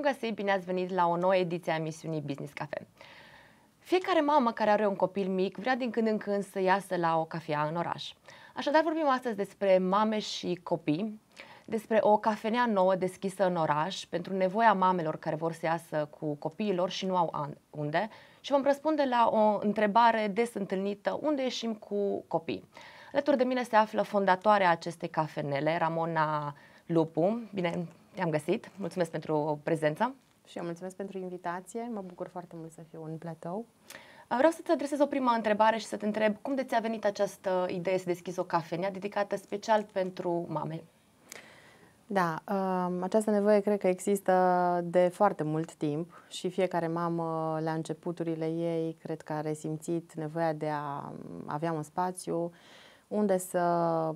Bun găsit, bine ați venit la o nouă ediție a emisiunii Business Cafe. Fiecare mamă care are un copil mic vrea din când în când să iasă la o cafea în oraș. Așadar vorbim astăzi despre mame și copii, despre o cafenea nouă deschisă în oraș pentru nevoia mamelor care vor să iasă cu copiilor și nu au unde și vom răspunde la o întrebare des întâlnită, unde ieșim cu copii? Alături de mine se află fondatoarea acestei cafenele, Ramona Lupu. Bine te-am găsit. Mulțumesc pentru prezența Și eu mulțumesc pentru invitație. Mă bucur foarte mult să fiu în platou. Uh, vreau să-ți adresez o prima întrebare și să te întreb cum de ți-a venit această idee să deschizi o cafenea dedicată special pentru mame? Da, um, această nevoie cred că există de foarte mult timp și fiecare mamă la începuturile ei cred că a resimțit nevoia de a avea un spațiu unde să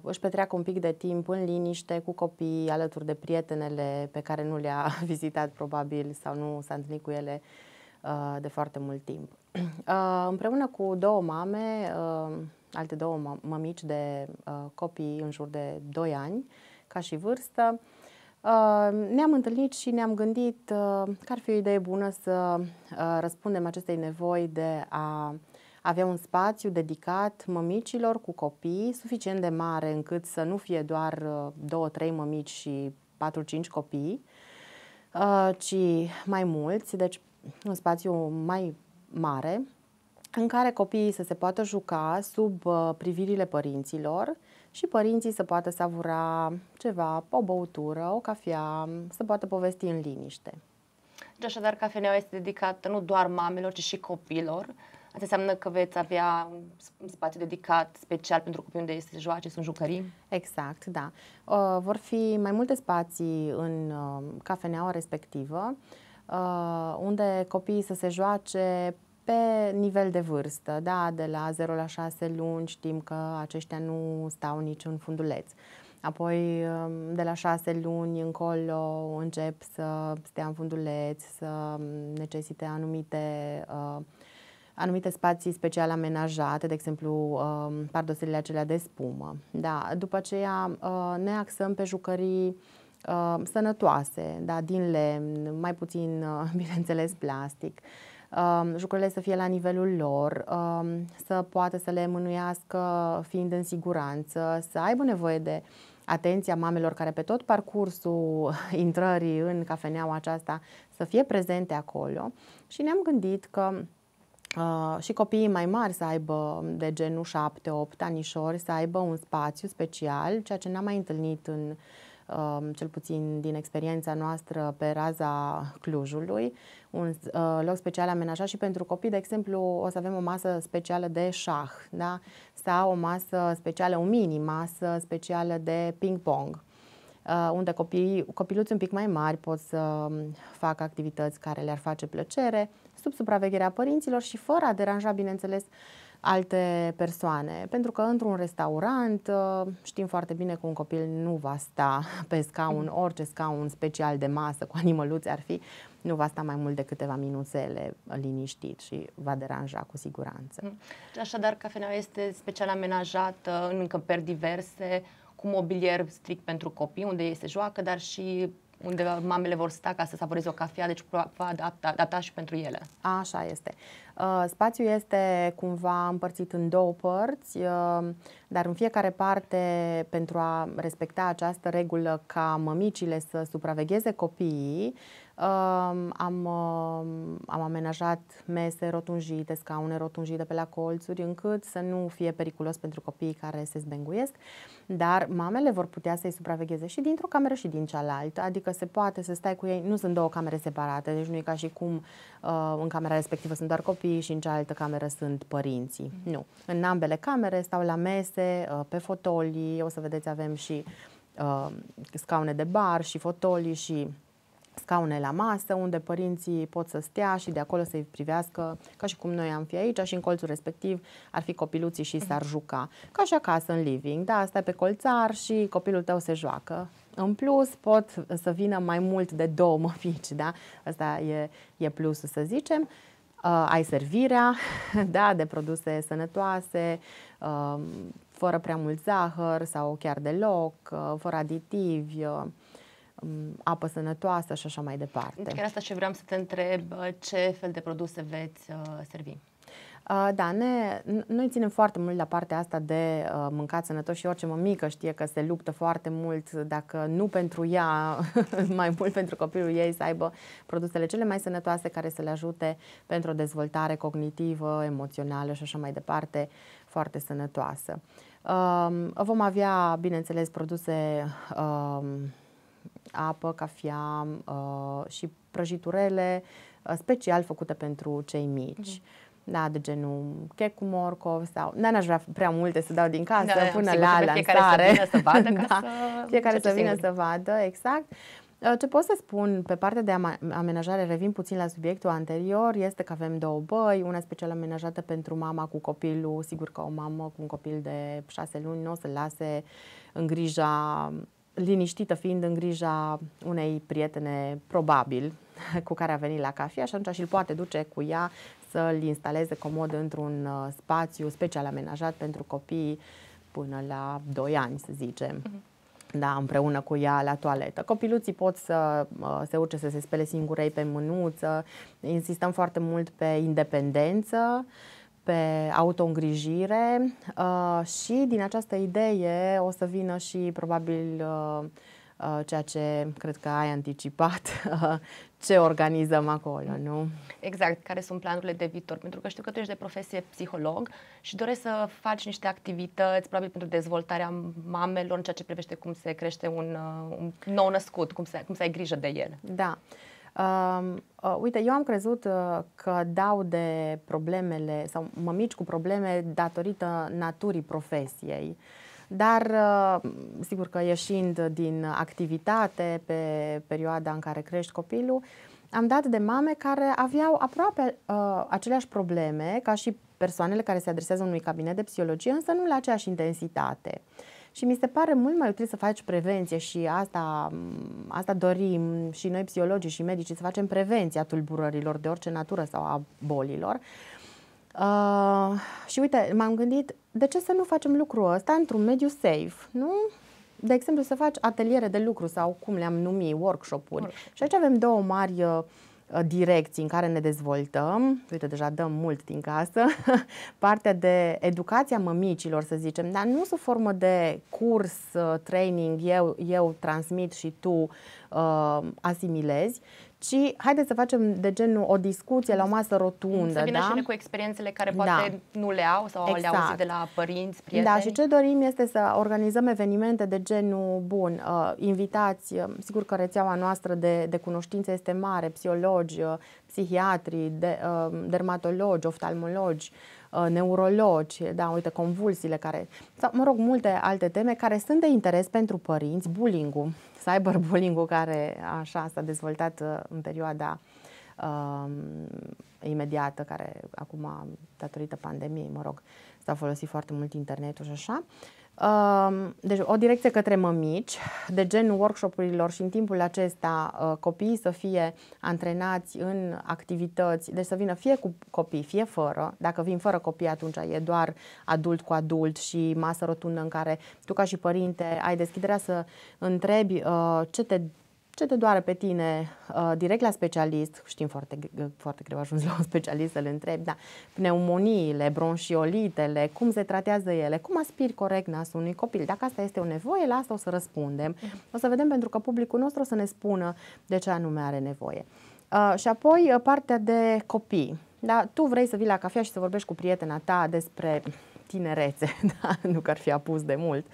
își petreacă un pic de timp în liniște cu copii, alături de prietenele pe care nu le-a vizitat probabil sau nu s-a întâlnit cu ele uh, de foarte mult timp. Uh, împreună cu două mame, uh, alte două m- mămici de uh, copii în jur de 2 ani, ca și vârstă, uh, ne-am întâlnit și ne-am gândit uh, că ar fi o idee bună să răspundem acestei nevoi de a avea un spațiu dedicat mămicilor cu copii, suficient de mare încât să nu fie doar 2-3 uh, mămici și 4-5 copii, uh, ci mai mulți, deci un spațiu mai mare, în care copiii să se poată juca sub uh, privirile părinților și părinții să poată savura ceva, o băutură, o cafea, să poată povesti în liniște. Deci, așadar cafeneaua este dedicată nu doar mamelor, ci și copiilor Asta înseamnă că veți avea un spațiu dedicat special pentru copii unde se joace, sunt jucării? Exact, da. Uh, vor fi mai multe spații în uh, cafeneaua respectivă, uh, unde copiii să se joace pe nivel de vârstă, da, de la 0 la 6 luni știm că aceștia nu stau niciun funduleț. Apoi, um, de la șase luni încolo, încep să stea în funduleț, să um, necesite anumite uh, anumite spații special amenajate, de exemplu um, pardoselele acelea de spumă. Da. După aceea uh, ne axăm pe jucării uh, sănătoase, da, din lemn, mai puțin, uh, bineînțeles, plastic. Um, jucările să fie la nivelul lor, um, să poată să le mânuiască fiind în siguranță, să aibă nevoie de atenția mamelor care pe tot parcursul intrării în cafeneaua aceasta să fie prezente acolo și ne-am gândit că Uh, și copiii mai mari să aibă um, de genul 7-8 anișori, să aibă un spațiu special, ceea ce n-am mai întâlnit în uh, cel puțin din experiența noastră pe raza Clujului, un uh, loc special amenajat și pentru copii, de exemplu, o să avem o masă specială de șah, da? sau o masă specială, o mini masă specială de ping-pong. Uh, unde copiii, copiluți un pic mai mari pot să um, facă activități care le-ar face plăcere, sub supravegherea părinților și fără a deranja, bineînțeles, alte persoane. Pentru că într-un restaurant uh, știm foarte bine că un copil nu va sta pe scaun, mm. orice scaun special de masă cu animăluți ar fi, nu va sta mai mult de câteva minuțele liniștit și va deranja cu siguranță. Mm. Așadar, cafeneaua este special amenajată în încăperi diverse, cu mobilier strict pentru copii, unde ei se joacă, dar și unde mamele vor sta ca să savoreze o cafea, deci va adapta, adapta și pentru ele. Așa este. Uh, spațiul este cumva împărțit în două părți, uh, dar în fiecare parte, pentru a respecta această regulă ca mămicile să supravegheze copiii, am, am amenajat mese rotunjite, scaune rotunjite pe la colțuri, încât să nu fie periculos pentru copiii care se zbenguiesc, dar mamele vor putea să-i supravegheze și dintr-o cameră și din cealaltă, adică se poate să stai cu ei, nu sunt două camere separate, deci nu e ca și cum uh, în camera respectivă sunt doar copii și în cealaltă cameră sunt părinții. Mm-hmm. Nu. În ambele camere stau la mese, uh, pe fotolii, o să vedeți avem și uh, scaune de bar și fotolii și scaune la masă, unde părinții pot să stea și de acolo să-i privească ca și cum noi am fi aici și în colțul respectiv ar fi copiluții și s-ar mhm. juca. Ca și acasă în living, da, stai pe colțar și copilul tău se joacă. În plus, pot să vină mai mult de două mămici, da? Asta e, e plusul, să zicem. Uh, ai servirea, da, de produse sănătoase, uh, fără prea mult zahăr sau chiar deloc, uh, fără aditivi, uh, Mm, apă sănătoasă și așa mai departe. Deci chiar asta și vreau să te întreb, uh, ce fel de produse veți uh, servi? Uh, da, ne, noi ținem foarte mult la partea asta de uh, mâncat sănătos și orice mămică știe că se luptă foarte mult, dacă nu pentru ea, mai mult pentru copilul ei, să aibă produsele cele mai sănătoase care să le ajute pentru o dezvoltare cognitivă, emoțională și așa mai departe, foarte sănătoasă. Uh, vom avea, bineînțeles, produse uh, apă, cafea uh, și prăjiturele uh, special făcute pentru cei mici. Mm-hmm. Da, de genul chec cu morcov sau... Da, n-aș vrea prea multe să dau din casă da, până la lansare. Fiecare să vină să vadă da, să... Fiecare să vină să vadă, exact. Uh, ce pot să spun pe partea de amenajare, revin puțin la subiectul anterior, este că avem două băi, una special amenajată pentru mama cu copilul, sigur că o mamă cu un copil de șase luni nu o să lase în grija liniștită fiind în grija unei prietene, probabil, cu care a venit la cafea și atunci și-l poate duce cu ea să-l instaleze comod într-un uh, spațiu special amenajat pentru copii până la 2 ani, să zicem. Uh-huh da, împreună cu ea la toaletă. Copiluții pot să uh, se urce să se spele singurei pe mânuță, insistăm foarte mult pe independență, uh, pe autoîngrijire uh, și din această idee o să vină și probabil uh, uh ceea ce cred că ai anticipat, uh, ce organizăm acolo, nu? Exact, care sunt planurile de viitor, pentru că știu că tu ești de profesie psiholog și doresc să faci niște activități, probabil pentru dezvoltarea mamelor în ceea ce privește cum se crește un, uh, un nou născut, cum să, cum să ai grijă de el. Da. Uh, Uh, uh, uite, eu am crezut uh, că dau de problemele sau mă mici cu probleme datorită naturii profesiei. Dar, sigur că ieșind din activitate pe perioada în care crești copilul, am dat de mame care aveau aproape uh, aceleași probleme ca și persoanele care se adresează unui cabinet de psihologie, însă nu la aceeași intensitate. Uh, și mi se pare mult mai util să faci prevenție și asta, mm, asta dorim și noi psihologii și medicii să facem prevenția tulburărilor de orice natură sau a bolilor. Uh, și uite, m-am gândit, de ce să nu facem lucrul ăsta într-un mediu safe, nu? De exemplu, să faci ateliere de lucru sau cum le-am numit, workshop-uri. Workshop. Și aici avem două mari uh, Uh, direcții în care ne dezvoltăm, uite, deja dăm mult din casă, partea de educația mămicilor, să zicem, dar nu sub formă de curs, uh, training, eu, eu transmit și tu uh, asimilezi, ci haideți să facem de genul o discuție la o masă rotundă. Să vină da? și cu experiențele care da. poate da. nu le au sau exact. le auzit de la părinți, prieteni. Da, și ce dorim este să organizăm evenimente de genul, bun, uh, invitați, uh, sigur că rețeaua noastră de, de cunoștințe este mare, psihologi, psihologi, uh, psihiatri, de, uh, dermatologi, oftalmologi, Uh, neurologi, da, uite, convulsiile care, sau, mă rog, multe alte teme care sunt de interes pentru părinți, bullying-ul, cyberbullying-ul care așa s-a dezvoltat uh, în perioada uh, imediată, care acum, datorită pandemiei, mă rog, s-a folosit foarte mult internetul și așa. Uh, deci o direcție către mămici, de genul workshopurilor și în timpul acesta uh, copiii să fie antrenați în activități, deci să vină fie cu copii, fie fără. Dacă vin fără copii, atunci e doar adult cu adult și masă rotundă în care tu ca și părinte ai deschiderea să întrebi uh, ce te ce te doare pe tine, uh, direct la specialist, știm foarte, foarte greu ajungi la un specialist să-l întrebi, da, pneumoniile, bronșiolitele, cum se tratează ele, cum aspiri corect nasul unui copil, dacă asta este o nevoie, la asta o să răspundem. O să vedem pentru că publicul nostru o să ne spună de ce anume are nevoie. Uh, și apoi uh, partea de copii. Da, tu vrei să vii la cafea și să vorbești cu prietena ta despre tinerețe, da? nu că ar fi apus de mult. Uh,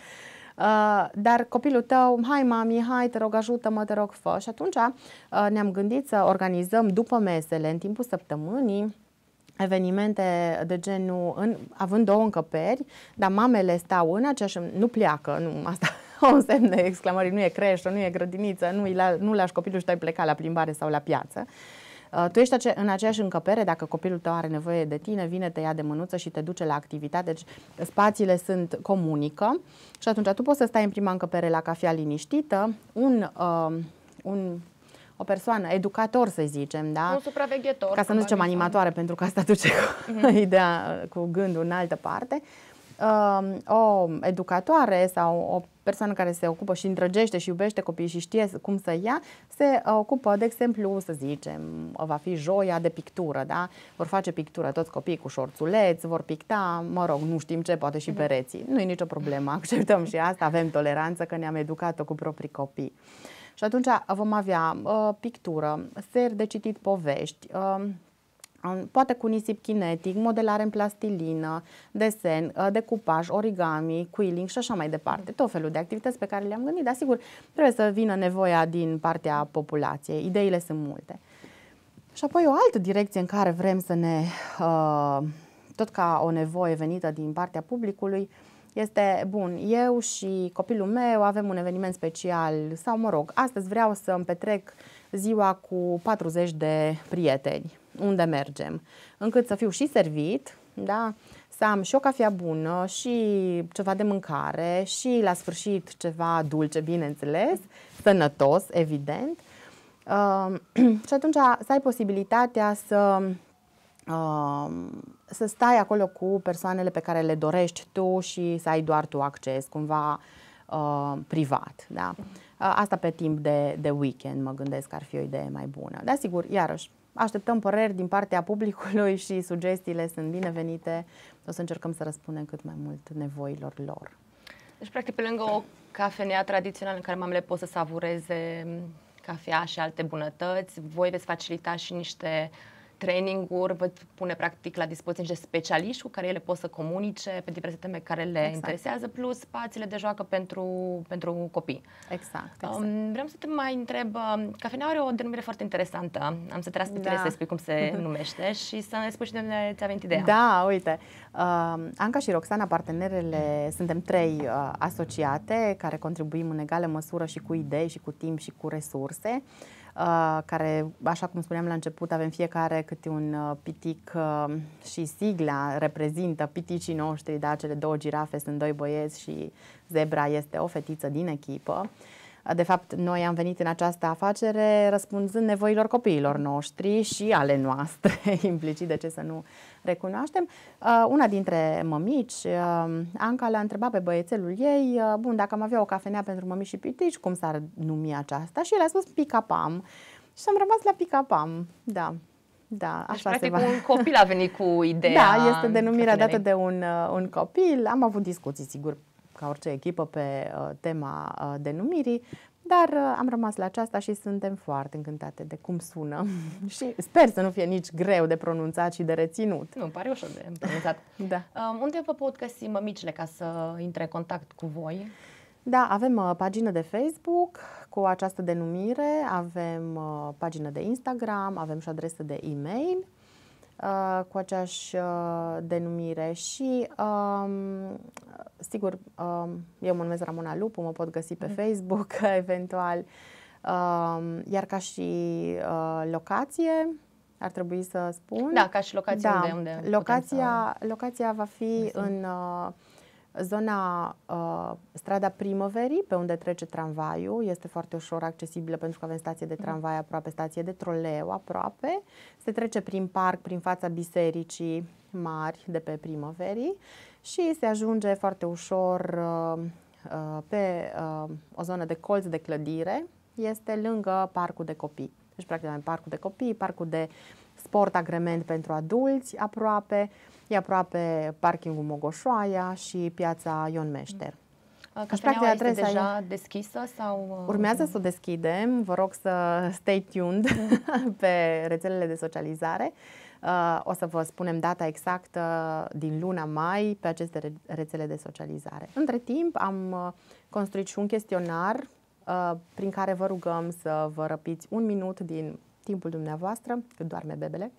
uh, dar copilul tău, hai mami, hai, te rog, ajută-mă, te rog, fă. Și atunci uh, ne-am gândit să organizăm după mesele, în timpul săptămânii, evenimente de genul, în, având două încăperi, dar mamele stau în aceeași, nu pleacă, nu, asta o semn de exclamării, nu e creștă, nu e grădiniță, nu, la, nu lași copilul și tu ai plecat la plimbare sau la piață. Uh, Uh, tu ești ace- în aceeași încăpere, dacă copilul tău are nevoie de tine, vine, te ia de mânuță și te duce la activitate. Deci spațiile sunt comunică și atunci tu poți să stai în prima încăpere la cafea liniștită, un, uh, un o persoană, educator să zicem, da? Un supraveghetor. Ca să nu zicem animatoare, pentru că asta duce cu, mm-hmm. ideea, uh, cu gândul în altă parte. Uh, Um, o educatoare sau o persoană care se ocupă și îndrăgește și iubește copiii și știe cum să ia, se uh, ocupă, de exemplu, să zicem, va fi joia de pictură, da? Vor face pictură toți copiii cu șorțuleți, vor picta, mă rog, nu știm ce, poate și mhm. pereții. Nu e nicio problemă, acceptăm și asta, avem toleranță că ne-am educat-o cu proprii copii. Și atunci vom avea uh, pictură, ser de citit povești, uh, poate cu nisip kinetic, modelare în plastilină, desen, ă, decupaj, origami, quilling și așa mai departe. Tot felul de activități pe care le-am gândit, dar sigur trebuie să vină nevoia din partea populației. Ideile sunt multe. Și apoi o altă direcție în care vrem să ne, ă, tot ca o nevoie venită din partea publicului, este, bun, eu și copilul meu avem un eveniment special sau, mă rog, astăzi vreau să îmi petrec ziua cu 40 de prieteni unde mergem, încât să fiu și servit, da? să am și o cafea bună și ceva de mâncare și la sfârșit ceva dulce, bineînțeles, sănătos, evident. Uh, și atunci să ai posibilitatea să, uh, să stai acolo cu persoanele pe care le dorești tu și să ai doar tu acces cumva uh, privat. Da? Asta pe timp de, de weekend mă gândesc că ar fi o idee mai bună. Dar sigur, iarăși, Așteptăm păreri din partea publicului și sugestiile sunt binevenite. O să încercăm să răspundem cât mai mult nevoilor lor. Deci, practic, pe lângă o cafenea tradițională în care mamele pot să savureze cafea și alte bunătăți, voi veți facilita și niște uh, traininguri, vă pune practic la dispoziție niște specialiști cu care ele pot să comunice pe diverse teme care le exact. interesează, plus spațiile de joacă pentru, pentru copii. Exact, um, exact. Um, vreau să te mai întreb, um, cafenea are o denumire foarte interesantă, am să te las da. pe da. să spui cum se numește și să ne spui și de unde ți-a venit ideea. Da, uite, uh, Anca și Roxana, partenerele, suntem trei uh, asociate care contribuim în egală măsură și cu idei și cu timp și cu resurse. Uh, Uh, care, așa cum spuneam la început, avem fiecare câte un uh, pitic uh, și sigla reprezintă piticii noștri, da? cele două girafe sunt doi băieți și zebra este o fetiță din echipă. Uh, de fapt, noi am venit în această afacere răspunzând nevoilor copiilor noștri și ale noastre, implicit, de ce să nu recunoaștem. Uh, una dintre mămici, uh, Anca l-a întrebat pe băiețelul ei, uh, bun, dacă am avea o cafenea pentru mămici și pitici, cum s-ar numi aceasta? Și el a spus picapam. Și am rămas la picapam, da. Da, deci, așa deci, practic, se va. un copil a venit cu ideea. Da, este denumirea dată de un, un copil. Am avut discuții, sigur, ca orice echipă pe uh, tema uh, denumirii, dar uh, am rămas la aceasta și suntem foarte încântate de cum sună și sper să nu fie nici greu de pronunțat și de reținut. Nu, pare ușor de pronunțat. da. Um, unde vă pot găsi mămicile ca să intre în contact cu voi? Da, avem uh, pagină de Facebook cu această denumire, avem uh, pagină de Instagram, avem și adresă de e-mail. Uh, cu aceeași uh, denumire și, um, sigur, um, eu mă numesc Ramona Lupu, mă pot găsi pe mm. Facebook eventual, um, iar ca și uh, locație, ar trebui să spun. Da, ca și locație da, unde, unde Locația, să... locația va fi în uh, Zona uh, strada Primăverii, pe unde trece tramvaiul, este foarte ușor accesibilă pentru că avem stație de mhm. tramvai aproape, stație de troleu aproape. Se trece prin parc, prin fața bisericii mari de pe Primăverii și se ajunge foarte ușor uh, uh, pe uh, o zonă de colț de clădire. Este lângă parcul de copii. Deci, practic, avem parcul de copii, parcul de sport agrement pentru adulți aproape. Uh, E aproape parkingul Mogoșoaia și piața Ion Meșter. Mm. Cafeneaua este deja aia. deschisă? sau? Uh, Urmează să o deschidem, vă rog să stay tuned mm. pe rețelele de socializare. Uh, o să vă spunem data exactă din luna mai pe aceste rețele de socializare. Între timp am uh, construit și un chestionar prin care vă rugăm să vă răpiți un minut din timpul dumneavoastră, cât doarme bebele,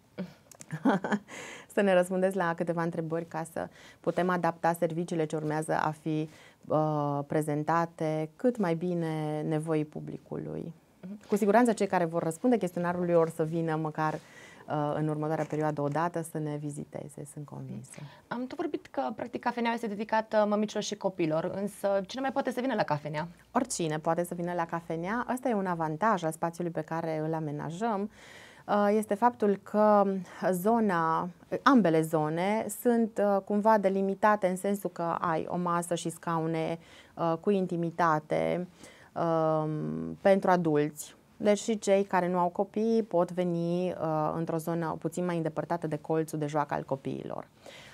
să ne răspundeți la câteva întrebări ca să putem adapta serviciile ce urmează a fi uh, prezentate cât mai bine nevoii publicului. Mhm. Cu siguranță cei care vor răspunde chestionarului or să vină măcar uh, în următoarea perioadă odată să ne viziteze, sunt convinsă. Mhm. Am tot vorbit că, practic, cafeneaua este dedicată mămicilor și copilor, însă cine mai poate să vină la cafenea? Oricine poate să vină la cafenea. Asta e un avantaj al spațiului pe care îl amenajăm. Uh, Uh, este faptul că zona, ambele zone sunt uh, cumva delimitate în sensul că ai o masă și scaune uh, cu intimitate um, pentru adulți. Deci și cei care nu au copii pot veni într-o zonă puțin mai îndepărtată de colțul de joacă al copiilor.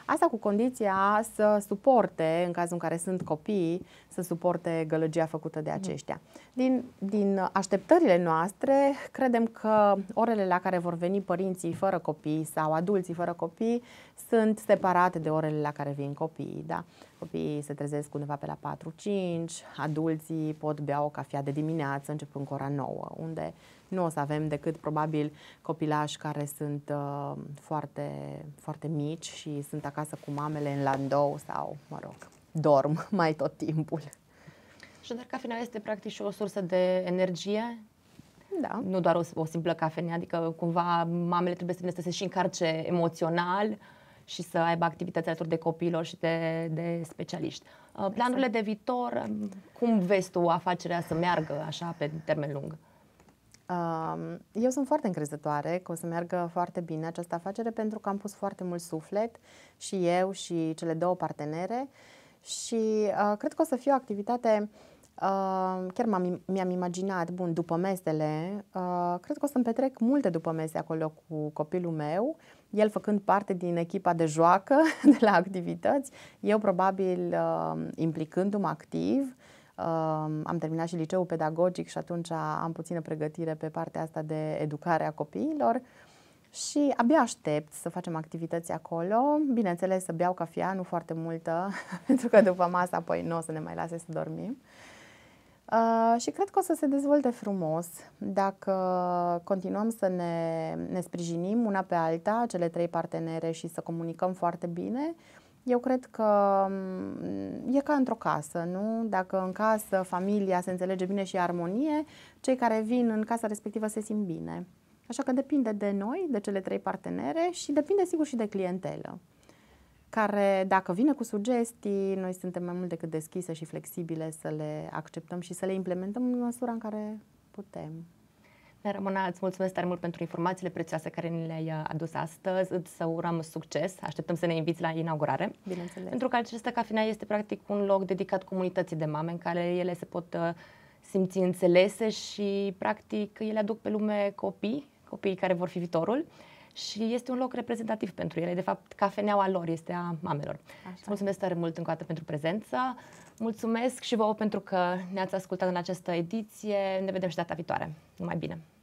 Asta cu condiția să suporte, în cazul în care sunt copii, să suporte gălăgia făcută de mm. aceștia. Din, din așteptările noastre, credem că orele la care vor veni părinții fără copii sau adulții fără copii sunt separate de orele la care vin copiii. Da? Copiii se trezesc undeva pe la 4-5, adulții pot bea o cafea de dimineață începând cu ora 9, unde nu o să avem decât probabil copilași care sunt uh, foarte, foarte mici și sunt acasă cu mamele în landou sau, mă rog, dorm mai tot timpul. Și dar cafeneaua este practic și o sursă de energie? Da. Nu doar o, o simplă cafenea, adică cumva mamele trebuie să, să se și încarce emoțional și să aibă activități alături de copilor și de, de specialiști. Uh, planurile exact. de viitor, um, cum vezi tu afacerea să meargă așa pe termen lung? Eu sunt foarte încrezătoare că o să meargă foarte bine această afacere pentru că am pus foarte mult suflet și eu și cele două partenere și uh, cred că o să fie o activitate Uh, chiar m-am, mi-am imaginat, bun, după mesele, uh, cred că o să-mi petrec multe după mese acolo cu copilul meu, el făcând parte din echipa de joacă de la activități, eu probabil uh, implicându-mă activ am terminat și liceul pedagogic și atunci am puțină pregătire pe partea asta de educare a copiilor și abia aștept să facem activități acolo. Bineînțeles, să beau cafea, nu foarte multă, pentru că după masa apoi nu o să ne mai lase să dormim. Uh, și cred că o să se dezvolte frumos dacă continuăm să ne, ne sprijinim una pe alta, cele trei partenere, și să comunicăm foarte bine eu cred că mm, e ca într-o casă, nu? Dacă în casă familia se înțelege bine și armonie, cei care vin în casa respectivă se simt bine. Așa că depinde de noi, de cele trei partenere și depinde sigur și de clientelă care dacă vine cu sugestii, noi suntem mai mult decât deschise și flexibile să le acceptăm și să le implementăm în măsura în care putem. Ramona, îți mulțumesc tare mult pentru informațiile prețioase care ni le-ai uh, adus astăzi. Îți urăm succes. Așteptăm să ne inviți la inaugurare. Bineînțeles. Pentru că acesta Cafenea este practic un loc dedicat comunității de mame în care ele se pot uh, simți înțelese și practic ele aduc pe lume copii, copiii care vor fi viitorul și este un loc reprezentativ pentru ele. De fapt, cafeneaua lor este a mamelor. Așa. Mulțumesc tare mult încă o dată pentru prezență. Mulțumesc și vouă pentru că ne-ați ascultat în această ediție. Ne vedem și data viitoare. Numai bine!